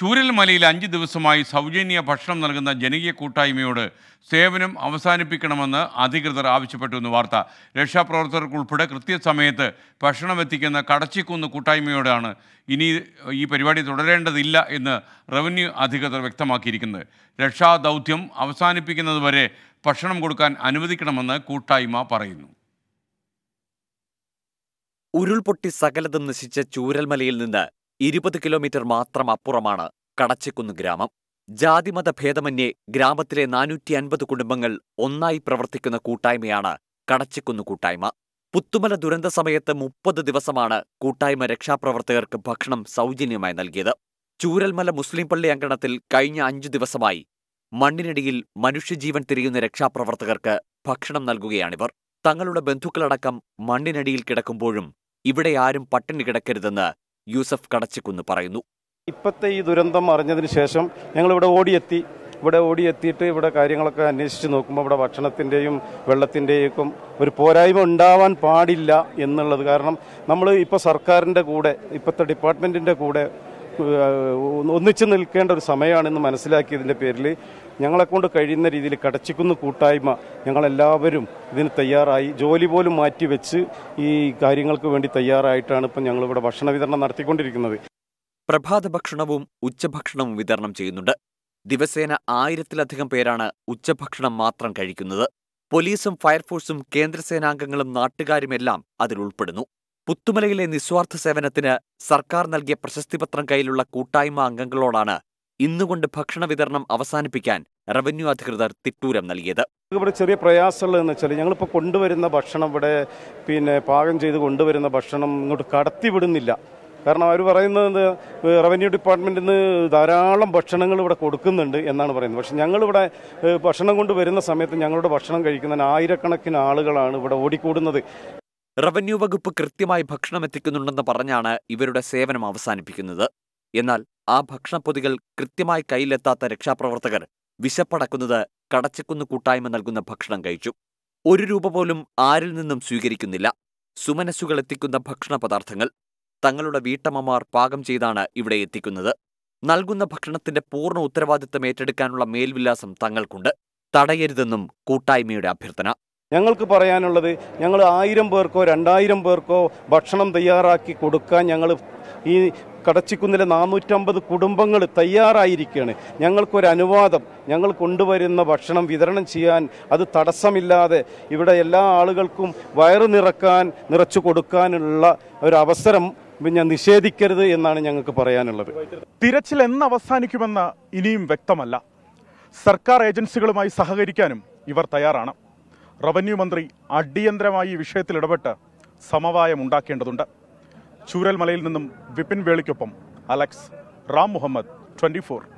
ചൂരൽമലയിൽ അഞ്ച് ദിവസമായി സൗജന്യ ഭക്ഷണം നൽകുന്ന ജനകീയ കൂട്ടായ്മയോട് സേവനം അവസാനിപ്പിക്കണമെന്ന് അധികൃതർ ആവശ്യപ്പെട്ടു എന്ന് വാർത്ത രക്ഷാപ്രവർത്തകർക്കുൾപ്പെടെ കൃത്യസമയത്ത് ഭക്ഷണം എത്തിക്കുന്ന കടച്ചിക്കുന്ന് കൂട്ടായ്മയോടാണ് ഇനി ഈ പരിപാടി തുടരേണ്ടതില്ല എന്ന് റവന്യൂ അധികൃതർ വ്യക്തമാക്കിയിരിക്കുന്നത് രക്ഷാദൗത്യം അവസാനിപ്പിക്കുന്നതുവരെ ഭക്ഷണം കൊടുക്കാൻ അനുവദിക്കണമെന്ന് കൂട്ടായ്മ പറയുന്നു ഉരുൾപൊട്ടി സകലതും നശിച്ച ചൂരൽമലയിൽ നിന്ന് ഇരുപത് കിലോമീറ്റർ മാത്രം അപ്പുറമാണ് കടച്ചിക്കുന്ന് ഗ്രാമം ജാതിമത ഭേദമന്യേ ഗ്രാമത്തിലെ നാനൂറ്റി അൻപത് കുടുംബങ്ങൾ ഒന്നായി പ്രവർത്തിക്കുന്ന കൂട്ടായ്മയാണ് കടച്ചിക്കുന്ന് കൂട്ടായ്മ പുത്തുമല ദുരന്ത സമയത്ത് മുപ്പത് ദിവസമാണ് കൂട്ടായ്മ രക്ഷാപ്രവർത്തകർക്ക് ഭക്ഷണം സൗജന്യമായി നൽകിയത് ചൂരൽമല മുസ്ലിം പള്ളി അങ്കണത്തിൽ കഴിഞ്ഞ അഞ്ചു ദിവസമായി മണ്ണിനടിയിൽ മനുഷ്യജീവൻ തിരിയുന്ന രക്ഷാപ്രവർത്തകർക്ക് ഭക്ഷണം നൽകുകയാണിവർ തങ്ങളുടെ ബന്ധുക്കളടക്കം മണ്ണിനടിയിൽ കിടക്കുമ്പോഴും ഇവിടെ ആരും പട്ടിണി കിടക്കരുതെന്ന് യൂസഫ് കടച്ചിക്കുന്ന് പറയുന്നു ഇപ്പോഴത്തെ ഈ ദുരന്തം അറിഞ്ഞതിന് ശേഷം ഞങ്ങൾ ഇവിടെ ഓടിയെത്തി ഇവിടെ ഓടിയെത്തിയിട്ട് ഇവിടെ കാര്യങ്ങളൊക്കെ അന്വേഷിച്ച് നോക്കുമ്പോൾ ഇവിടെ ഭക്ഷണത്തിൻ്റെയും വെള്ളത്തിൻ്റെയും ഒരു പോരായ്മ ഉണ്ടാവാൻ പാടില്ല എന്നുള്ളത് കാരണം നമ്മൾ ഇപ്പോൾ സർക്കാരിൻ്റെ കൂടെ ഇപ്പോഴത്തെ ഡിപ്പാർട്ട്മെൻറ്റിൻ്റെ കൂടെ ഒന്നിച്ചു നിൽക്കേണ്ട ഒരു സമയമാണെന്ന് മനസ്സിലാക്കിയതിൻ്റെ പേരിൽ ഞങ്ങളെക്കൊണ്ട് കഴിയുന്ന രീതിയിൽ കടച്ചിക്കുന്ന കൂട്ടായ്മ ഞങ്ങളെല്ലാവരും ഇതിന് തയ്യാറായി ജോലി പോലും മാറ്റിവെച്ച് ഈ കാര്യങ്ങൾക്ക് വേണ്ടി തയ്യാറായിട്ടാണ് ഇപ്പം ഞങ്ങളിവിടെ ഭക്ഷണ വിതരണം നടത്തിക്കൊണ്ടിരിക്കുന്നത് പ്രഭാത ഭക്ഷണവും ഉച്ചഭക്ഷണവും വിതരണം ചെയ്യുന്നുണ്ട് ദിവസേന ആയിരത്തിലധികം പേരാണ് ഉച്ചഭക്ഷണം മാത്രം കഴിക്കുന്നത് പോലീസും ഫയർഫോഴ്സും കേന്ദ്രസേനാംഗങ്ങളും നാട്ടുകാരുമെല്ലാം അതിൽ ഉൾപ്പെടുന്നു പുത്തുമലയിലെ നിസ്വാർത്ഥ സേവനത്തിന് സർക്കാർ നൽകിയ പ്രശസ്തിപത്രം കയ്യിലുള്ള കൂട്ടായ്മ അംഗങ്ങളോടാണ് ഇന്നുകൊണ്ട് ഭക്ഷണ വിതരണം അവസാനിപ്പിക്കാൻ റവന്യൂ അധികൃതർ തിട്ടൂരം നൽകിയത് ഇവിടെ ചെറിയ പ്രയാസമുള്ളതെന്ന് വെച്ചാൽ ഞങ്ങളിപ്പോൾ കൊണ്ടുവരുന്ന ഭക്ഷണം ഇവിടെ പിന്നെ പാകം ചെയ്ത് കൊണ്ടുവരുന്ന ഭക്ഷണം ഇങ്ങോട്ട് കടത്തിവിടുന്നില്ല കാരണം അവർ പറയുന്നത് റവന്യൂ ഡിപ്പാർട്ട്മെൻറ്റിൽ നിന്ന് ധാരാളം ഭക്ഷണങ്ങൾ ഇവിടെ കൊടുക്കുന്നുണ്ട് എന്നാണ് പറയുന്നത് പക്ഷേ ഞങ്ങളിവിടെ ഭക്ഷണം കൊണ്ട് വരുന്ന സമയത്ത് ഞങ്ങളുടെ ഭക്ഷണം കഴിക്കുന്ന ആയിരക്കണക്കിന് ആളുകളാണ് ഇവിടെ ഓടിക്കൂടുന്നത് റവന്യൂ വകുപ്പ് കൃത്യമായി ഭക്ഷണം എത്തിക്കുന്നുണ്ടെന്ന് പറഞ്ഞാണ് ഇവരുടെ സേവനം അവസാനിപ്പിക്കുന്നത് എന്നാൽ ആ ഭക്ഷണപ്പൊതികൾ കൃത്യമായി കയ്യിലെത്താത്ത രക്ഷാപ്രവർത്തകർ വിശപ്പടക്കുന്നത് കടച്ചക്കുന്ന് കൂട്ടായ്മ നൽകുന്ന ഭക്ഷണം കഴിച്ചു ഒരു രൂപ പോലും ആരിൽ നിന്നും സ്വീകരിക്കുന്നില്ല സുമനസ്സുകൾ എത്തിക്കുന്ന ഭക്ഷണ പദാർത്ഥങ്ങൾ തങ്ങളുടെ വീട്ടമ്മമാർ പാകം ചെയ്താണ് ഇവിടെ എത്തിക്കുന്നത് നൽകുന്ന ഭക്ഷണത്തിന്റെ പൂർണ്ണ ഉത്തരവാദിത്തം ഏറ്റെടുക്കാനുള്ള മേൽവിലാസം തങ്ങൾക്കുണ്ട് തടയരുതെന്നും കൂട്ടായ്മയുടെ അഭ്യർത്ഥന ഞങ്ങൾക്ക് പറയാനുള്ളത് ഞങ്ങൾ ആയിരം പേർക്കോ രണ്ടായിരം പേർക്കോ ഭക്ഷണം തയ്യാറാക്കി കൊടുക്കാൻ ഞങ്ങൾ ഈ കടച്ചിക്കുന്നിലെ നാനൂറ്റമ്പത് കുടുംബങ്ങൾ തയ്യാറായിരിക്കുകയാണ് ഞങ്ങൾക്കൊരു അനുവാദം ഞങ്ങൾ കൊണ്ടുവരുന്ന ഭക്ഷണം വിതരണം ചെയ്യാൻ അത് തടസ്സമില്ലാതെ ഇവിടെ എല്ലാ ആളുകൾക്കും വയറ് നിറക്കാൻ നിറച്ചു കൊടുക്കാനുള്ള ഒരവസരം ഞാൻ നിഷേധിക്കരുത് എന്നാണ് ഞങ്ങൾക്ക് പറയാനുള്ളത് തിരച്ചിൽ എന്ന് അവസാനിക്കുമെന്ന് ഇനിയും വ്യക്തമല്ല സർക്കാർ ഏജൻസികളുമായി സഹകരിക്കാനും ഇവർ തയ്യാറാണ് റവന്യൂ മന്ത്രി അടിയന്തരമായി വിഷയത്തിൽ ഇടപെട്ട് സമവായം ഉണ്ടാക്കേണ്ടതുണ്ട് ചൂരൽമലയിൽ നിന്നും വിപിൻ വേളിക്കൊപ്പം അലക്സ് റാം മുഹമ്മദ് ട്വൻറ്റി